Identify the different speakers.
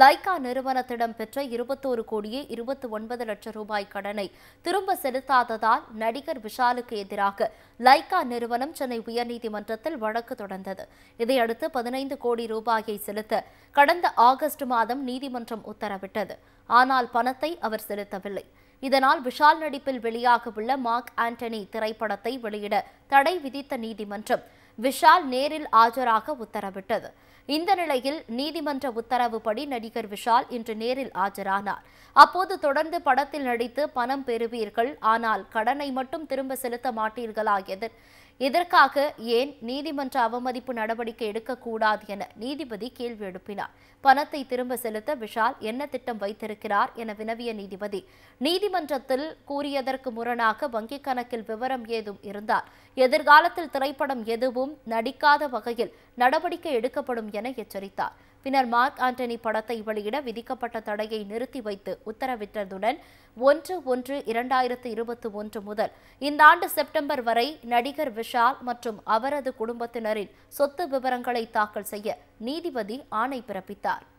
Speaker 1: Lyca நிறுவனத்திடம் பெற்ற இருபத்தோரு கோடியே இருபத்தி ஒன்பது லட்சம் ரூபாய் கடனை திரும்ப செலுத்தாததால் நடிகர் விஷாலுக்கு எதிராக லைகா நிறுவனம் சென்னை உயர்நீதிமன்றத்தில் வழக்கு தொடர்ந்தது இதையடுத்து பதினைந்து கோடி ரூபாயை செலுத்த கடந்த ஆகஸ்ட் மாதம் நீதிமன்றம் உத்தரவிட்டது ஆனால் பணத்தை அவர் செலுத்தவில்லை இதனால் விஷால் நடிப்பில் வெளியாக உள்ள மார்க் ஆண்டனி திரைப்படத்தை வெளியிட தடை விதித்த நீதிமன்றம் விஷால் நேரில் ஆஜராக உத்தரவிட்டது இந்த நிலையில் நீதிமன்ற உத்தரவுப்படி நடிகர் விஷால் இன்று நேரில் ஆஜரானார் அப்போது தொடர்ந்து படத்தில் நடித்து பணம் பெறுவீர்கள் ஆனால் கடனை மட்டும் திரும்ப செலுத்த மாட்டீர்களா எதிர் இதற்காக ஏன் நீதிமன்ற அவமதிப்பு நடவடிக்கை எடுக்கக்கூடாது என நீதிபதி கேள்வி எழுப்பினார் பணத்தை திரும்ப செலுத்த விஷால் என்ன திட்டம் வைத்திருக்கிறார் என வினவிய நீதிபதி நீதிமன்றத்தில் கூறியதற்கு முரணாக வங்கிக் கணக்கில் விவரம் ஏதும் இருந்தால் எதிர்காலத்தில் திரைப்படம் எதுவும் நடிக்காத வகையில் நடவடிக்கை எடுக்கப்படும் என எச்சரித்தார் பின்னர் மார்க் ஆண்டனி படத்தை வெளியிட விதிக்கப்பட்ட தடையை நிறுத்தி வைத்து உத்தரவிட்டதுடன் ஒன்று ஒன்று இரண்டாயிரத்து இருபத்தி ஒன்று முதல் இந்த ஆண்டு செப்டம்பர் வரை நடிகர் விஷால் மற்றும் அவரது குடும்பத்தினரின் சொத்து விவரங்களை தாக்கல் செய்ய நீதிபதி ஆணை பிறப்பித்தார்